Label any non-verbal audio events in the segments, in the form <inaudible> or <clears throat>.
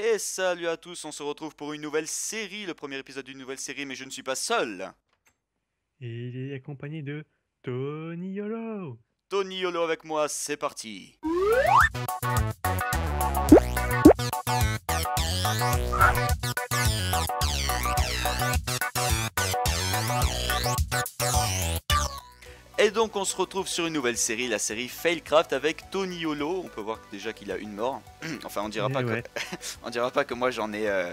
Et salut à tous, on se retrouve pour une nouvelle série, le premier épisode d'une nouvelle série, mais je ne suis pas seul. Il est accompagné de Tony Yolo. Tony Yolo avec moi, c'est parti. Et donc on se retrouve sur une nouvelle série, la série Failcraft avec Tony Holo. On peut voir déjà qu'il a une mort. <clears throat> enfin on dira, pas eh <laughs> on dira pas que moi j'en ai, euh,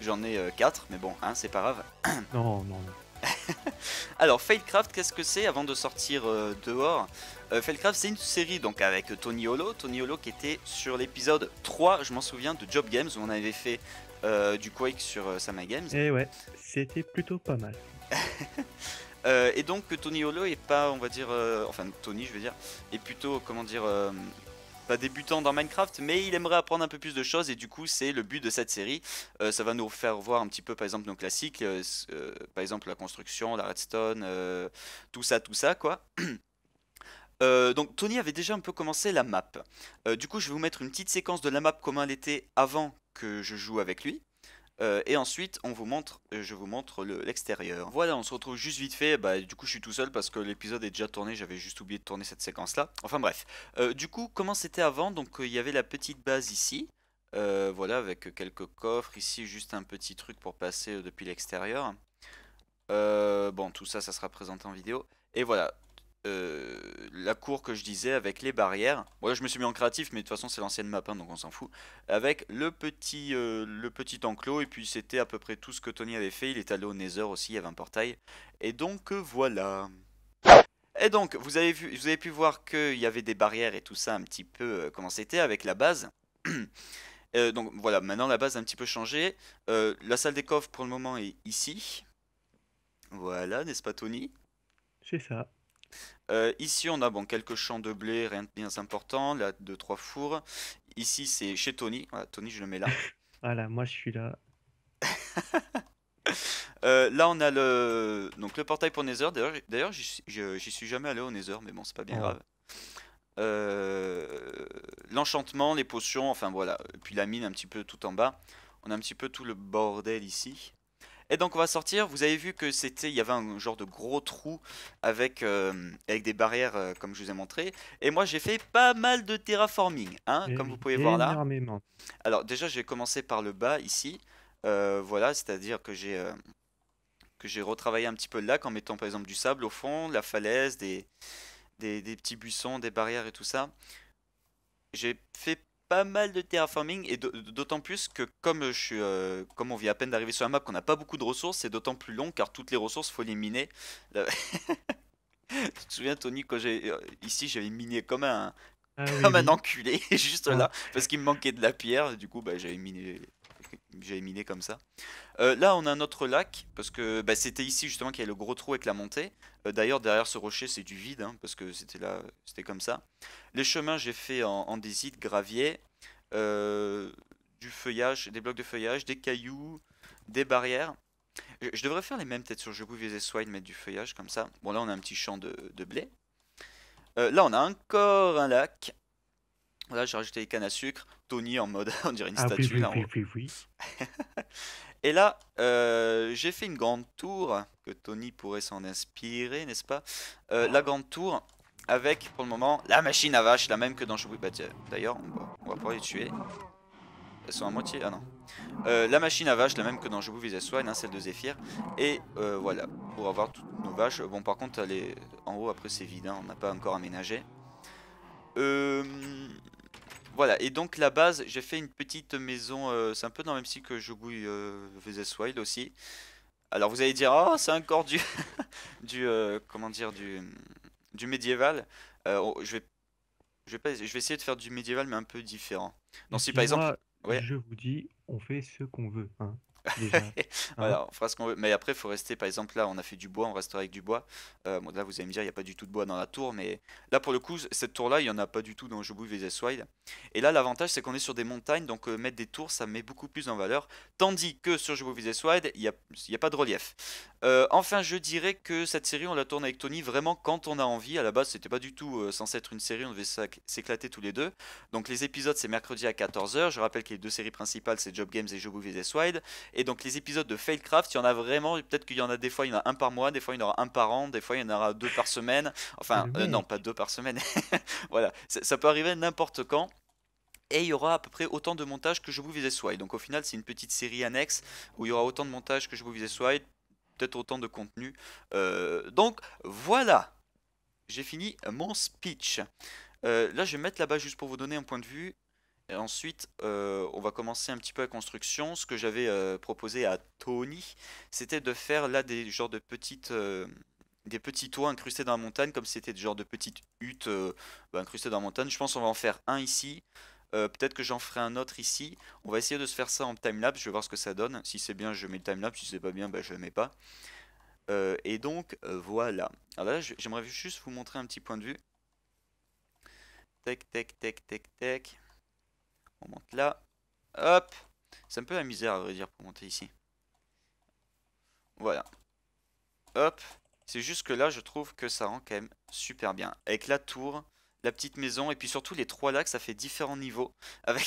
j'en ai 4, euh, mais bon, hein, c'est pas grave. <clears throat> non, non. <laughs> Alors Failcraft, qu'est-ce que c'est avant de sortir euh, dehors Failcraft c'est une série donc avec Tony Holo. Tony Holo qui était sur l'épisode 3, je m'en souviens, de Job Games où on avait fait du Quake sur Sama Games. Et eh ouais, c'était plutôt pas mal. <laughs> Euh, et donc Tony Holo est pas, on euh, Tony, je veux dire, est plutôt, comment dire, euh, pas débutant dans Minecraft, mais il aimerait apprendre un peu plus de choses et du coup c'est le but de cette série. ça va nous faire voir un petit peu, par exemple, nos classiques, par exemple la construction, la redstone, tout ça, tout ça, quoi. <clears throat> donc Tony avait déjà un peu commencé la map. du coup, je vais vous mettre une petite séquence de la map comme elle était avant que je joue avec lui. Euh, et ensuite, on vous montre, euh, je vous montre l'extérieur. voilà, on se retrouve juste vite fait. Bah, du coup, je suis tout seul parce que l'épisode est déjà tourné. J'avais juste oublié de tourner cette séquence-là. Enfin bref. Euh, du coup, comment c'était avant Donc, il y avait la petite base ici. voilà, avec quelques coffres. Ici, juste un petit truc pour passer depuis l'extérieur. bon, tout ça, ça sera présenté en vidéo. Et voilà, euh, la cour que je disais avec les barrières. Moi je me suis mis en créatif, mais de toute façon c'est l'ancienne map, hein, donc on s'en fout. Avec le petit, euh, le petit enclos, et puis c'était à peu près tout ce que Tony avait fait. Il est allé au Nether aussi, il y avait un portail. Et donc euh, voilà. Et donc, vous avez, vu, vous avez pu voir qu'il y avait des barrières et tout ça un petit peu comment c'était avec la base. <clears throat> donc voilà, maintenant la base a un petit peu changé. la salle des coffres pour le moment est ici. Voilà, n'est-ce pas Tony C'est ça. Euh, ici, on a bon, quelques champs de blé, rien de bien important. Là, deux, trois fours. Ici, c'est chez Tony. Voilà, Tony, je le mets là. <laughs> voilà, moi, je suis là. <laughs> Euh, là, on a le, donc, le portail pour Nether. D'ailleurs, j'y suis jamais allé au Nether, mais bon, c'est pas bien oh. grave. Euh, l'enchantement, les potions, enfin voilà. Et puis la mine un petit peu tout en bas. On a un petit peu tout le bordel ici. Et donc on va sortir, vous avez vu que c'était, il y avait un genre de gros trou avec, euh, avec des barrières euh, comme je vous ai montré. Et moi j'ai fait pas mal de terraforming, hein, comme vous pouvez voir là. Alors déjà j'ai commencé par le bas ici, euh, voilà, c'est-à-dire que j'ai que j'ai retravaillé un petit peu le lac en mettant par exemple du sable au fond, la falaise, des, des, des petits buissons, des barrières et tout ça. J'ai fait pas mal de terraforming et d'autant plus que comme, je suis, euh, comme on vient à peine d'arriver sur la map, qu'on n'a pas beaucoup de ressources, c'est d'autant plus long car toutes les ressources faut les miner. <laughs> tu te souviens Tony quand j'ai euh, ici j'avais miné comme un ah comme enculé <laughs> juste là parce qu'il me manquait de la pierre, du coup bah, j'avais miné j'ai miné comme ça. Euh, là, on a un autre lac, parce que bah, c'était ici justement qu'il y avait le gros trou avec la montée. Euh, d'ailleurs, derrière ce rocher, c'est du vide, hein, parce que c'était là, c'était comme ça. Les chemins, j'ai fait en, en gravier, euh, du feuillage, des blocs de feuillage, des cailloux, des barrières. Je, devrais faire les mêmes têtes être sur vous et Swine, mettre du feuillage comme ça. Bon, là, on a un petit champ de blé. là, on a encore un lac. Là, j'ai rajouté les cannes à sucre. Tony en mode, <laughs> on dirait une ah statue. Oui, là, oui, oui, <laughs> Et là, euh, j'ai fait une grande tour, que Tony pourrait s'en inspirer, n'est-ce pas euh, La grande tour, avec, pour le moment, la machine à vache, la même que dans Shubui. Bah, D'ailleurs, on va, pas les tuer. Elles sont à moitié, ah non. Euh, la machine à vache, la même que dans Jobu visa Swine, hein, celle de Zephyr. Et voilà, pour avoir toutes nos vaches. Bon, par contre, elle est en haut, après c'est vide, hein, on n'a pas encore aménagé. Euh... Voilà, et donc la base, j'ai fait une petite maison, euh, c'est un peu dans le même style que je bouille euh, VS Wild aussi. Alors vous allez dire, oh c'est encore du, <laughs> du euh, comment dire, du, du médiéval. Euh, je, vais, je, vais pas, je vais essayer de faire du médiéval mais un peu différent. Donc si par exemple... Ouais. Je vous dis, on fait ce qu'on veut. Hein. <laughs> Ah voilà, on fera ce qu'on veut. Mais après, il faut rester, par exemple, là, on a fait du bois, on restera avec du bois. Euh, là, vous allez me dire, il n'y a pas du tout de bois dans la tour, mais là, pour le coup, cette tour-là, il n'y en a pas du tout dans Jobu vs Wild. Et là, l'avantage, c'est qu'on est sur des montagnes, donc euh, mettre des tours, ça met beaucoup plus en valeur. Tandis que sur Jobu vs Wild, il n'y a, y a pas de relief. Euh, enfin, je dirais que cette série, on la tourne avec Tony vraiment quand on a envie. À la base, c'était pas du tout censé être une série, on devait s'éclater tous les deux. Donc, les épisodes, c'est mercredi à 14h. Je rappelle que les deux séries principales, c'est Job Games et Jobu vs Wild. Et donc les épisodes de Failcraft, il y en a vraiment, peut-être qu'il y en a des fois, il y en a un par mois, des fois il y en aura un par an, des fois il y en aura deux par semaine. Enfin, euh, non, pas deux par semaine. <laughs> voilà, ça peut arriver n'importe quand et il y aura à peu près autant de montage que je vous visais soit. Donc au final, c'est une petite série annexe où il y aura autant de montage que je vous visais soit, peut-être autant de contenu. Euh, donc voilà, j'ai fini mon speech. Euh, là, je vais mettre là-bas juste pour vous donner un point de vue. Et ensuite, euh, on va commencer un petit peu la construction. Ce que j'avais euh, proposé à Tony, c'était de faire là des genres de petites, euh, des petits toits incrustés dans la montagne, comme c'était des genres de petites huttes bah, incrustées dans la montagne. Je pense qu'on va en faire un ici. Peut-être que j'en ferai un autre ici. On va essayer de se faire ça en timelapse. Je vais voir ce que ça donne. Si c'est bien, je mets le timelapse. Si c'est pas bien, bah, je le mets pas. et donc, voilà. Alors là, j'aimerais juste vous montrer un petit point de vue. Tac, tac, tac, tac, tac. On monte là. Hop. C'est un peu la misère, à vrai dire, pour monter ici. Voilà. Hop. C'est juste que là, je trouve que ça rend quand même super bien. Avec la tour, la petite maison, et puis surtout les trois lacs, ça fait différents niveaux. <laughs> Avec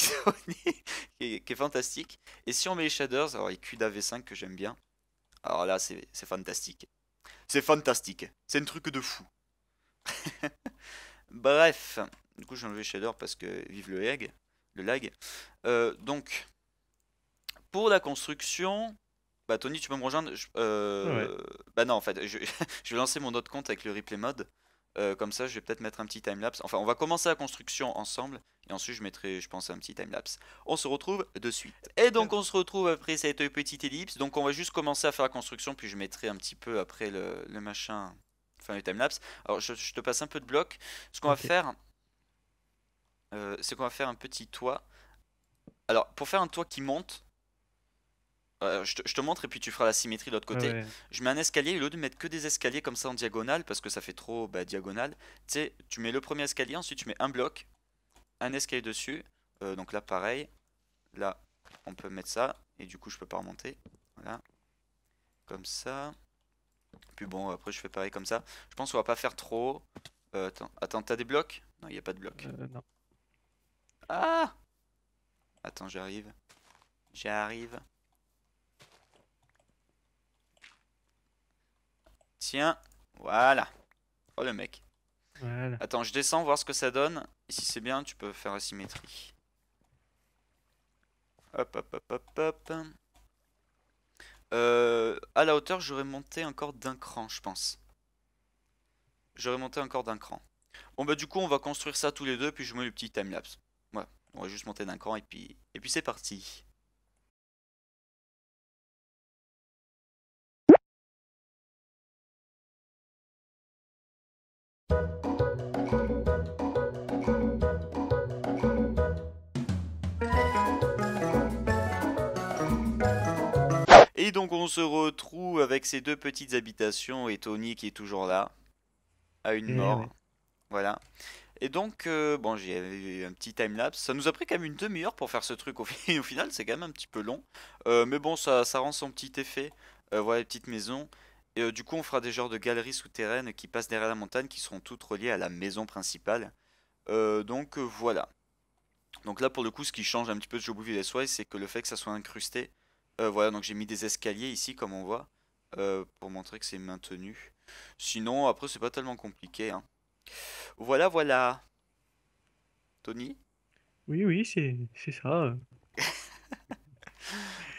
qui, qui est fantastique. Et si on met les shaders, alors les V 5 que j'aime bien. Alors là, c'est fantastique. C'est fantastique. C'est un truc de fou. <laughs> Bref. Du coup, j'ai enlevé shaders parce que vive le egg lag. Euh, donc, pour la construction, bah Tony, tu peux me rejoindre. Euh, bah non, en fait, <laughs> je, vais lancer mon autre compte avec le replay mode. Euh, comme ça, je vais peut-être mettre un petit time lapse. Enfin, on va commencer la construction ensemble. Et ensuite, je mettrai, je pense, un petit time lapse. On se retrouve de suite. Et donc, on se retrouve après cette petite ellipse. Donc, on va juste commencer à faire la construction. Puis, je mettrai un petit peu après le, machin. Enfin, le lapse. Alors, je, te passe un peu de bloc. Ce qu'on va faire, euh, c'est qu'on va faire un petit toit. Alors, pour faire un toit qui monte, euh, je, te, montre et puis tu feras la symétrie de l'autre côté. Je mets un escalier, au lieu de mettre que des escaliers comme ça en diagonale, parce que ça fait trop bah, diagonale, tu sais, tu mets le premier escalier, ensuite tu mets un bloc, un escalier dessus, euh, donc là pareil, là on peut mettre ça, et du coup je peux pas remonter, voilà, comme ça. Puis bon, après je fais pareil comme ça. Je pense qu'on va pas faire trop. attends, attends, t'as des blocs Non, il n'y a pas de blocs. non. Ah Attends, j'arrive. J'arrive. Tiens, voilà. Oh le mec. Attends, je descends voir ce que ça donne. Et si c'est bien, tu peux faire la symétrie. Hop, hop, hop, hop, hop. Euh, à la hauteur, j'aurais monté encore d'un cran, je pense. J'aurais monté encore d'un cran. Bon bah du coup, on va construire ça tous les deux, puis je mets le petit timelapse. Ouais, on va juste monter d'un cran et puis, et puis c'est parti. Et donc on se retrouve avec ces deux petites habitations et Tony qui est toujours là, à une eh mort. Voilà. Et donc, euh, bon, j'ai eu un petit timelapse Ça nous a pris quand même une demi-heure pour faire ce truc <laughs> au, final, c'est quand même un petit peu long. Euh, mais bon, ça, ça rend son petit effet. Euh, voilà les petites maisons. Et du coup, on fera des genres de galeries souterraines qui passent derrière la montagne qui seront toutes reliées à la maison principale. donc voilà. Donc là, pour le coup, ce qui change un petit peu de les Soies, c'est que le fait que ça soit incrusté. voilà, donc j'ai mis des escaliers ici, comme on voit, pour montrer que c'est maintenu. Sinon, après, c'est pas tellement compliqué. Hein. Voilà, voilà. Tony Oui, oui, c'est ça. <laughs>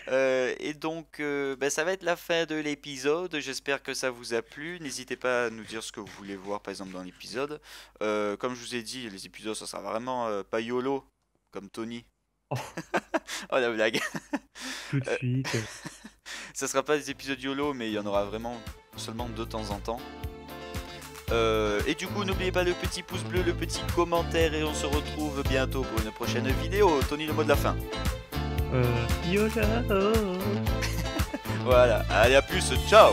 Euh, et donc, euh, ben, ça va être la fin de l'épisode. J'espère que ça vous a plu. N'hésitez pas à nous dire ce que vous voulez voir, par exemple, dans l'épisode. Euh, comme je vous ai dit, les épisodes, ça sera vraiment pas YOLO, comme Tony. Oh, <laughs> oh la blague Tout de suite <laughs> Ça sera pas des épisodes YOLO, mais il y en aura vraiment seulement de temps en temps. Euh, et du coup, n'oubliez pas le petit pouce bleu, le petit commentaire et on se retrouve bientôt pour une prochaine vidéo. Tony, le mot de la fin. Euh, <laughs> voilà, allez à plus, ciao